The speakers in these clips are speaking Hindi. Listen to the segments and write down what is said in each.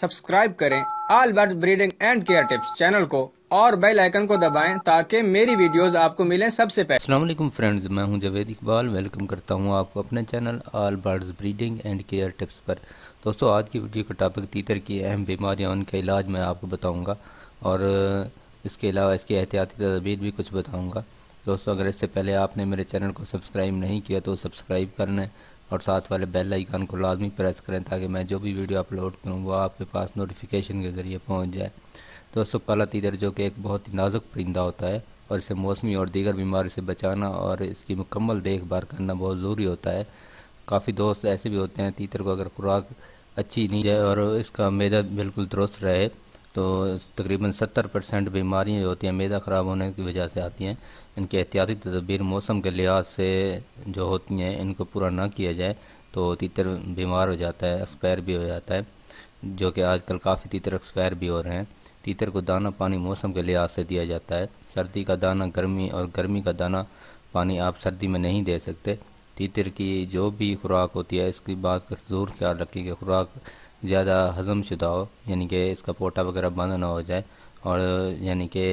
सब्सक्राइब करें all bird breeding and care tips channel को और बेल आइकन को दबाएं ताकि मेरी वीडियोस आपको मिलें सबसे पहले असलम फ्रेंड्स मैं हूं जवेद इकबाल वेलकम करता हूं आपको अपने channel all birds breeding and care tips पर दोस्तों आज की वीडियो का टॉपिक तीतर की अहम बीमारियां उनका इलाज मैं आपको बताऊँगा और इसके अलावा इसकी एहतियाती तदबीर भी कुछ बताऊँगा दोस्तों अगर इससे पहले आपने मेरे चैनल को सब्सक्राइब नहीं किया तो सब्सक्राइब करना है और साथ वाले बेल आइकन को लाजमी प्रेस करें ताकि मैं जो भी वीडियो अपलोड करूँ वो आपके पास नोटिफिकेशन के ज़रिए पहुँच जाए दोस्तों काला तीतर जो कि एक बहुत ही नाजुक परिंदा होता है और इसे मौसमी और दीगर बीमारी से बचाना और इसकी मुकम्मल देखभाल करना बहुत ज़रूरी होता है काफ़ी दोस्त ऐसे भी होते हैं तीतर को अगर खुराक अच्छी नहीं जाए और इसका मेज़ा बिल्कुल दुरुस्त रहे तो तकरीबन सत्तर परसेंट बीमारियाँ जो होती हैं मैदा ख़राब होने की वजह से आती हैं इनकी एहतियाती तदबीर मौसम के लिहाज से जो होती हैं इनको पूरा ना किया जाए तो तीतर बीमार हो जाता है एक्सपायर भी हो जाता है जो कि आजकल काफ़ी तीतर एक्सपायर भी हो रहे हैं तीतर को दाना पानी मौसम के लिहाज से दिया जाता है सर्दी का दाना गर्मी और गर्मी का दाना पानी आप सर्दी में नहीं दे सकते तीतर की जो भी खुराक होती है इसकी बात का ज़रूर ख्याल रखें कि खुराक ज़्यादा हज़म शुदा हो यानी कि इसका पोटा वगैरह बंद ना हो जाए और यानी कि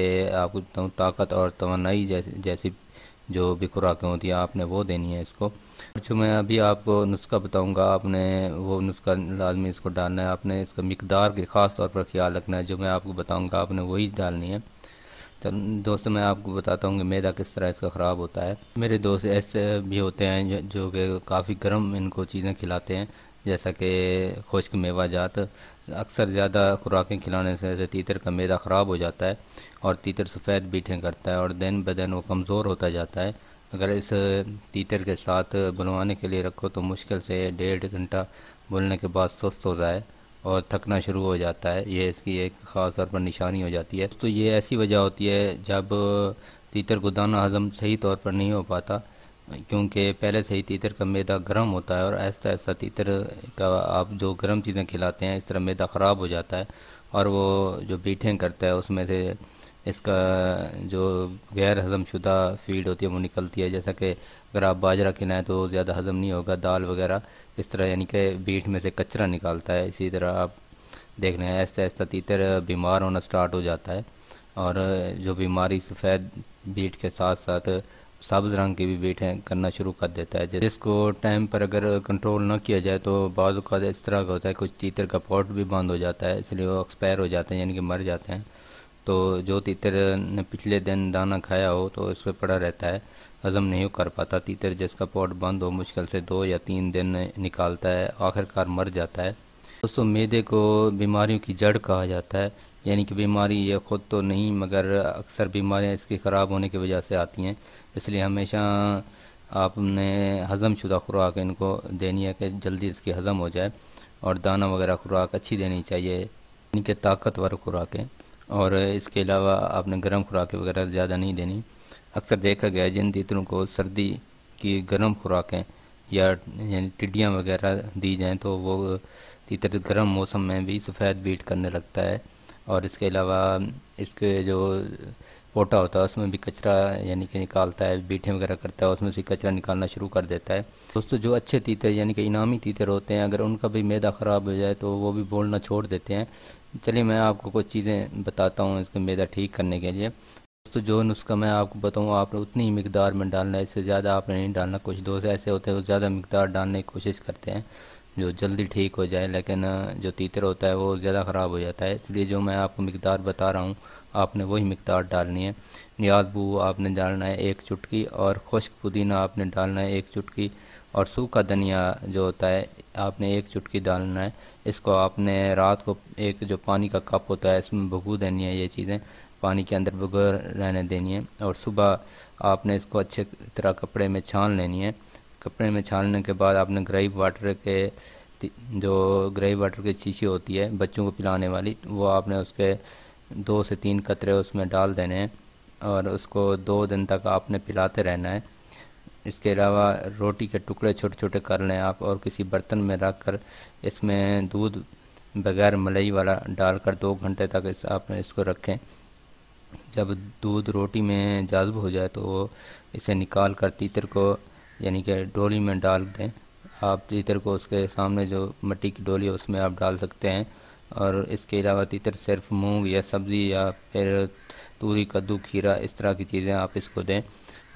आपको ताकत और तोनाई जैसी जैसी जो भी खुराकें होती हैं आपने वो देनी है इसको जो मैं अभी आपको नुस्खा बताऊंगा आपने वो नुस्खा लाजमी इसको डालना है आपने इसका मकदार के ख़ास तौर पर ख्याल रखना है जो मैं आपको बताऊंगा आपने वही डालनी है तो दोस्तों मैं आपको बताता हूँ कि मैदा किस तरह इसका ख़राब होता है मेरे दोस्त ऐसे भी होते हैं जो कि काफ़ी गर्म इनको चीज़ें खिलाते हैं जैसा कि खुश्क मेवा जात अक्सर ज़्यादा खुराकें खिलाने से ऐसे तीतर का मैदा ख़राब हो जाता है और तीतर सफ़ेद बीठें करता है और दिन ब दिन वो कमज़ोर होता जाता है अगर इस तीतर के साथ बुलवाने के लिए रखो तो मुश्किल से डेढ़ घंटा बुलने के बाद सुस्त हो जाए और थकना शुरू हो जाता है ये इसकी एक ख़ास तौर पर निशानी हो जाती है तो ये ऐसी वजह होती है जब तीतर को दाना हज़म सही तौर पर नहीं हो पाता क्योंकि पहले से ही तीतर का मैदा गर्म होता है और ऐसा ऐसा तीतर का आप जो गर्म चीज़ें खिलाते हैं इस तरह मैदा ख़राब हो जाता है और वो जो बीठें करता है उसमें से इसका जो गैर हजम शुदा फीड होती है वो निकलती है जैसा कि अगर आप बाजरा खिलाएं तो ज़्यादा हजम नहीं होगा दाल वगैरह इस तरह यानी कि बीट में से कचरा निकालता है इसी तरह आप देख रहे हैं ऐसा ऐसा तीतर बीमार होना स्टार्ट हो जाता है और जो बीमारी सफ़ेद बीट के साथ साथ सब्ज रंग के भी वेट है करना शुरू कर देता है जिसको टाइम पर अगर कंट्रोल ना किया जाए तो बाद इस तरह का होता है कुछ तीतर का पॉट भी बंद हो जाता है इसलिए वो एक्सपायर हो जाते हैं यानी कि मर जाते हैं तो जो तीतर ने पिछले दिन दाना खाया हो तो इस पर पड़ा रहता है हज़म नहीं कर पाता तीतर जिसका पॉट बंद हो मुश्किल से दो या तीन दिन निकालता है आखिरकार मर जाता है दोस्तों मैदे को बीमारियों की जड़ कहा जाता है यानी कि बीमारी ये ख़ुद तो नहीं मगर अक्सर बीमारियाँ इसके ख़राब होने की वजह से आती हैं इसलिए हमेशा आपने हज़म शुदा खुराक इनको देनी है कि जल्दी इसकी हज़म हो जाए और दाना वगैरह खुराक अच्छी देनी चाहिए यानी कि ताकतवर खुराकें और इसके अलावा आपने गर्म खुराकें वगैरह ज़्यादा नहीं देनी अक्सर देखा गया जिन तीतरों को सर्दी की गर्म खुराकें या यानी टिड्डियाँ वगैरह दी जाएँ तो वो इसी तरह गर्म मौसम में भी सफ़ेद बीट करने लगता है और इसके अलावा इसके जो पोटा होता है उसमें भी कचरा यानी कि निकालता है बीठे वगैरह करता है उसमें से कचरा निकालना शुरू कर देता है दोस्तों जो अच्छे तीतर यानी कि इनामी तीतर होते हैं अगर उनका भी मैदा ख़राब हो जाए तो वो भी बोलना छोड़ देते हैं चलिए मैं आपको कुछ चीज़ें बताता हूँ इसके मैदा ठीक करने के लिए दोस्तों जो नुस्खा मैं आपको बताऊँ आपने उतनी ही मकदार में डालना है इससे ज़्यादा आपने नहीं डालना कुछ दोस्त ऐसे होते हैं वो ज़्यादा मकदार डालने की कोशिश करते हैं जो जल्दी ठीक हो जाए लेकिन जो तीतर होता है वो ज़्यादा ख़राब हो जाता है इसलिए जो मैं आपको मकदार बता रहा हूँ आपने वही मकदार डालनी है न्याजबू आपने डालना है एक चुटकी और खुश्क पुदीना आपने डालना है एक चुटकी और सूखा धनिया जो होता है आपने एक चुटकी डालना है इसको आपने रात को एक जो पानी का कप होता है इसमें भगू देनी है ये चीज़ें पानी के अंदर भगो रहने देनी है और सुबह आपने इसको अच्छे तरह कपड़े में छान लेनी है कपड़े में छानने के बाद आपने ग्रेव वाटर के जो ग्रेव वाटर की शीशी होती है बच्चों को पिलाने वाली वो आपने उसके दो से तीन कतरे उसमें डाल देने हैं और उसको दो दिन तक आपने पिलाते रहना है इसके अलावा रोटी के टुकड़े छोटे छोटे कर लें आप और किसी बर्तन में रख कर इसमें दूध बगैर मलाई वाला डालकर दो घंटे तक इस आपने इसको रखें जब दूध रोटी में जाजब हो जाए तो इसे निकाल कर तीतर को यानी कि डोली में डाल दें आप तीतर को उसके सामने जो मट्टी की डोली है उसमें आप डाल सकते हैं और इसके अलावा तीतर सिर्फ मूंग या सब्ज़ी या फिर तूरी कद्दू खीरा इस तरह की चीज़ें आप इसको दें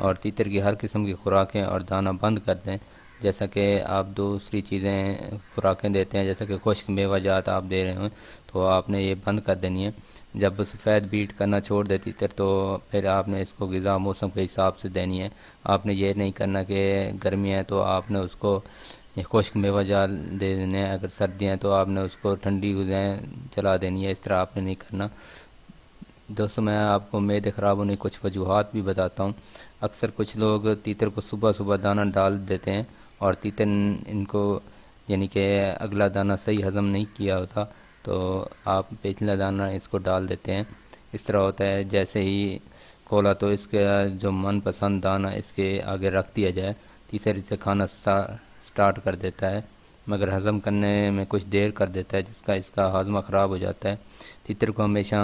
और तीतर की हर किस्म की खुराकें और दाना बंद कर दें जैसा कि आप दूसरी चीज़ें खुराकें देते हैं जैसा कि खुश्क मेवा जात आप दे रहे हो तो आपने ये बंद कर देनी है जब सफ़ेद बीट करना छोड़ देती थी तो फिर आपने इसको गज़ा मौसम के हिसाब से देनी है आपने ये नहीं करना कि गर्मी है तो आपने उसको खुश्क मेवा जाल दे देने हैं अगर सर्दियाँ हैं तो आपने उसको ठंडी गुजाएँ चला देनी है इस तरह आपने नहीं करना दोस्तों मैं आपको मेद ख़राब होने कुछ वजूहत भी बताता हूँ अक्सर कुछ लोग तीतर को सुबह सुबह दाना डाल देते हैं और तीतन इनको यानी कि अगला दाना सही हज़म नहीं किया होता तो आप पिछला दाना इसको डाल देते हैं इस तरह होता है जैसे ही खोला तो इसका जो मनपसंद दाना इसके आगे रख दिया जाए तीसरे से खाना स्टार्ट कर देता है मगर हज़म करने में कुछ देर कर देता है जिसका इसका हाजमा ख़राब हो जाता है तीतर को हमेशा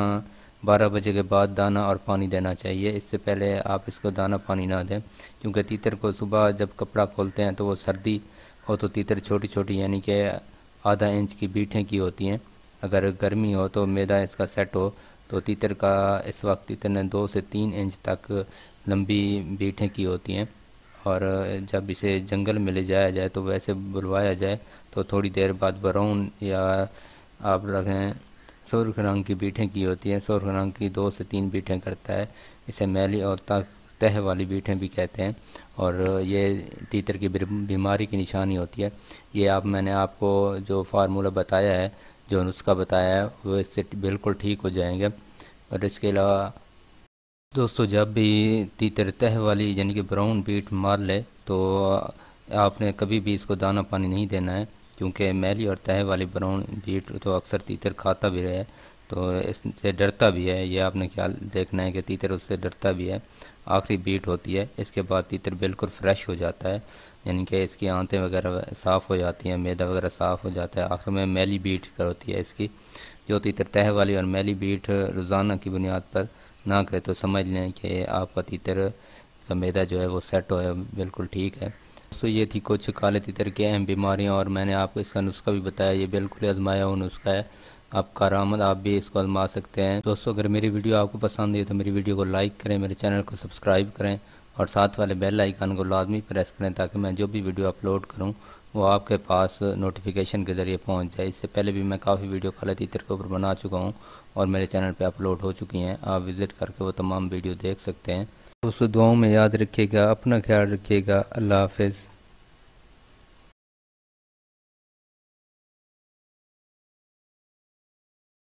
बारह बजे के बाद दाना और पानी देना चाहिए इससे पहले आप इसको दाना पानी ना दें क्योंकि तीतर को सुबह जब कपड़ा खोलते हैं तो वो सर्दी हो तो तीतर छोटी छोटी यानी कि आधा इंच की बीठें की होती हैं अगर गर्मी हो तो मैदा इसका सेट हो तो तीतर का इस वक्त तीतर ने दो से तीन इंच तक लंबी बीठें की होती हैं और जब इसे जंगल में ले जाया जाए तो वैसे बुलवाया जाए तो थोड़ी देर बाद बरौन या आप रखें सौर रंग की बीठें की होती है सौर रंग की दो से तीन बीठें करता है इसे मैली और तह वाली बीठें भी कहते हैं और ये तीतर की बीमारी की निशानी होती है ये आप मैंने आपको जो फार्मूला बताया है जो नुस्खा बताया है वो इससे बिल्कुल ठीक हो जाएंगे और इसके अलावा दोस्तों जब भी तीतर तह वाली यानी कि ब्राउन बीट मार ले तो आपने कभी भी इसको दाना पानी नहीं देना है क्योंकि मैली और तह वाली ब्राउन बीट तो अक्सर तीतर खाता भी रहे तो इससे डरता भी है यह आपने ख्याल देखना है कि तीतर उससे डरता भी है आखिरी बीट होती है इसके बाद तीतर बिल्कुल फ्रेश हो जाता है यानी कि इसकी आंतें वगैरह साफ़ हो जाती हैं मैदा वगैरह साफ़ हो जाता है आखिर में मैली बीट कर होती है इसकी जो तीतर तह वाली और मैली बीट रोज़ाना की बुनियाद पर ना करें तो समझ लें कि आपका तीतर का मैदा जो है वो सेट हो बिल्कुल ठीक है दोस्तों ये थी कुछ काले तितर की अहम बीमारियाँ और मैंने आपको इसका नुस्खा भी बताया ये बिल्कुल आजमाया हुआ नुस्खा है आपका आरामद आप भी इसको आजमा सकते हैं दोस्तों अगर मेरी वीडियो आपको पसंद है तो मेरी वीडियो को लाइक करें मेरे चैनल को सब्सक्राइब करें और साथ वाले बेल आइकन को लाजमी प्रेस करें ताकि मैं जो भी वीडियो अपलोड करूँ वो आपके पास नोटिफिकेशन के ज़रिए पहुँच जाए इससे पहले भी मैं काफ़ी वीडियो काले तितर के ऊपर बना चुका हूँ और मेरे चैनल पर अपलोड हो चुकी हैं आप विज़िट करके वो तमाम वीडियो देख सकते हैं उस दुआओं में याद रखिएगा अपना ख्याल रखिएगा अल्लाह हाफिज़